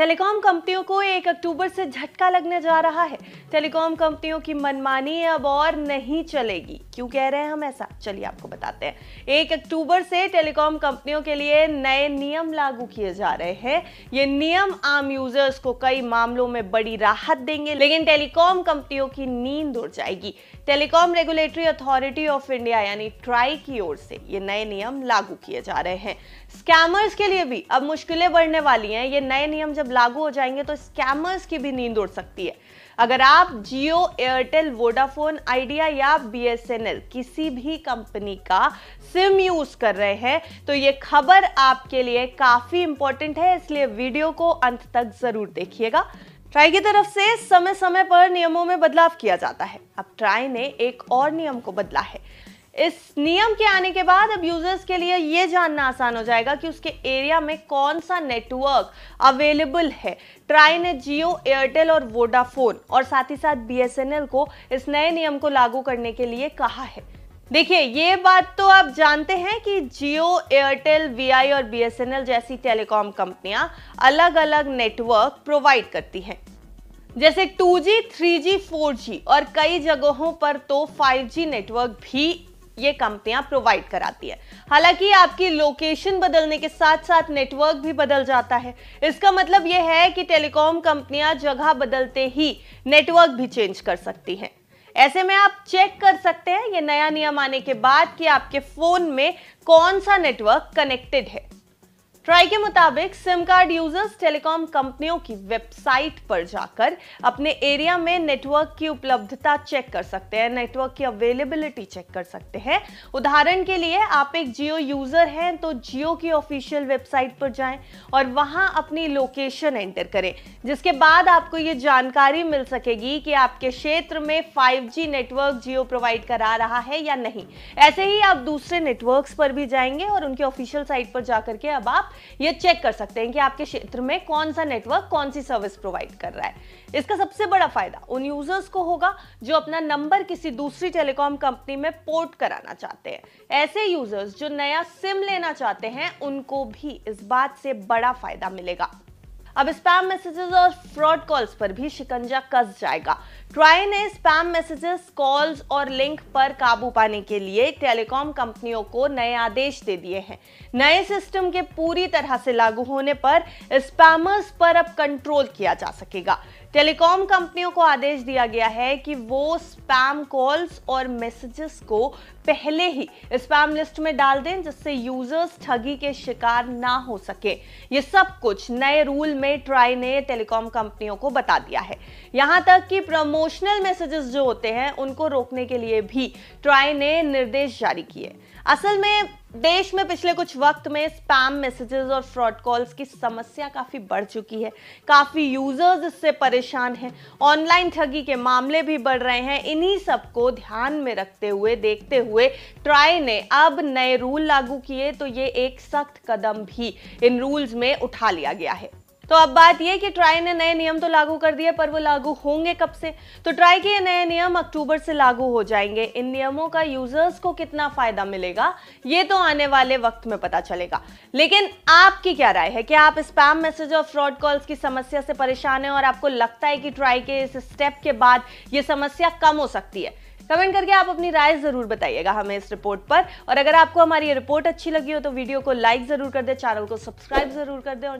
telecom कंपनियों को एक अक्टूबर से झटका लगने जा रहा है टेलीकॉम कंपनियों की मनमानी अब और नहीं चलेगी क्यों कह रहे हैं हम ऐसा चलिए आपको बताते हैं एक अक्टूबर से टेलीकॉम कंपनियों के लिए नए नियम लागू किए जा रहे हैं ये नियम आम यूजर्स को कई मामलों में बड़ी राहत देंगे लेकिन टेलीकॉम कंपनियों की नींद उड़ जाएगी telecom regulatory authority of India यानी ट्राई की ओर से ये नए नियम लागू किए जा रहे हैं स्कैमर्स के लिए भी अब मुश्किलें बढ़ने वाली हैं ये नए नियम जब लागू हो जाएंगे तो स्कैमर्स की भी नींद उड़ सकती है अगर आप जियो एयरटेल वोडाफोन आइडिया या बीएसएनएल किसी भी कंपनी का सिम यूज कर रहे हैं तो ये खबर आपके लिए काफी इंपॉर्टेंट है इसलिए वीडियो को अंत तक जरूर देखिएगा ट्राई की तरफ से समय समय पर नियमों में बदलाव किया जाता है अब ट्राई ने एक और नियम को बदला है इस नियम के आने के बाद अब यूजर्स के लिए ये जानना आसान हो जाएगा कि उसके एरिया में कौन सा नेटवर्क अवेलेबल है ट्राई ने जियो एयरटेल और वोडाफोन और साथ ही साथ बीएसएनएल को इस नए नियम को लागू करने के लिए कहा है देखिए ये बात तो आप जानते हैं कि जियो एयरटेल वीआई और बीएसएनएल जैसी टेलीकॉम कंपनियां अलग अलग नेटवर्क प्रोवाइड करती हैं जैसे 2G, 3G, 4G और कई जगहों पर तो 5G नेटवर्क भी ये कंपनियां प्रोवाइड कराती है हालांकि आपकी लोकेशन बदलने के साथ साथ नेटवर्क भी बदल जाता है इसका मतलब यह है कि टेलीकॉम कंपनियां जगह बदलते ही नेटवर्क भी चेंज कर सकती हैं ऐसे में आप चेक कर सकते हैं ये नया नियम आने के बाद कि आपके फोन में कौन सा नेटवर्क कनेक्टेड है ट्राई के मुताबिक सिम कार्ड यूजर्स टेलीकॉम कंपनियों की वेबसाइट पर जाकर अपने एरिया में नेटवर्क की उपलब्धता चेक कर सकते हैं नेटवर्क की अवेलेबिलिटी चेक कर सकते हैं उदाहरण के लिए आप एक जियो यूजर हैं तो जियो की ऑफिशियल वेबसाइट पर जाएं और वहां अपनी लोकेशन एंटर करें जिसके बाद आपको ये जानकारी मिल सकेगी कि आपके क्षेत्र में फाइव नेटवर्क जियो प्रोवाइड करा रहा है या नहीं ऐसे ही आप दूसरे नेटवर्क पर भी जाएंगे और उनके ऑफिशियल साइट पर जाकर के अब आप ये चेक कर सकते हैं कि आपके क्षेत्र में कौन सा नेटवर्क कौन सी सर्विस प्रोवाइड कर रहा है इसका सबसे बड़ा फायदा उन यूजर्स को होगा जो अपना नंबर किसी दूसरी टेलीकॉम कंपनी में पोर्ट कराना चाहते हैं ऐसे यूजर्स जो नया सिम लेना चाहते हैं उनको भी इस बात से बड़ा फायदा मिलेगा अब स्पैम मैसेजेस और फ्रॉड कॉल्स पर भी शिकंजा कस जाएगा ट्राई ने स्पैम मैसेजेस कॉल्स और लिंक पर काबू पाने के लिए टेलीकॉम कंपनियों को नए आदेश दे दिए हैं नए सिस्टम के पूरी तरह से लागू होने पर स्पैमर्स पर अब कंट्रोल किया जा सकेगा टेलीकॉम कंपनियों को आदेश दिया गया है कि वो स्पैम कॉल्स और मैसेजेस को पहले ही स्पैम लिस्ट में डाल दें जिससे यूजर्स ठगी के शिकार ना हो सके ये सब कुछ नए रूल में ट्राई ने टेलीकॉम कंपनियों को बता दिया है यहां तक कि प्रमोशनल मैसेजेस जो होते हैं उनको रोकने के लिए भी ट्राई ने निर्देश जारी किए असल में देश में पिछले कुछ वक्त में स्पैम मैसेजेस और फ्रॉड कॉल्स की समस्या काफ़ी बढ़ चुकी है काफ़ी यूजर्स इससे परेशान हैं ऑनलाइन ठगी के मामले भी बढ़ रहे हैं इन्हीं सब को ध्यान में रखते हुए देखते हुए ट्राई ने अब नए रूल लागू किए तो ये एक सख्त कदम भी इन रूल्स में उठा लिया गया है तो अब बात यह कि ट्राई ने नए नियम तो लागू कर दिए पर वो लागू होंगे कब से तो ट्राई के नए नियम अक्टूबर से लागू हो जाएंगे इन नियमों का यूजर्स को कितना फायदा मिलेगा ये तो आने वाले वक्त में पता चलेगा लेकिन आपकी क्या राय है क्या आप स्पैम मैसेज और फ्रॉड कॉल्स की समस्या से परेशान है और आपको लगता है कि ट्राई के इस स्टेप के बाद ये समस्या कम हो सकती है कमेंट करके आप अपनी राय जरूर बताइएगा हमें इस रिपोर्ट पर और अगर आपको हमारी रिपोर्ट अच्छी लगी हो तो वीडियो को लाइक जरूर कर दे चैनल को सब्सक्राइब जरूर कर दे और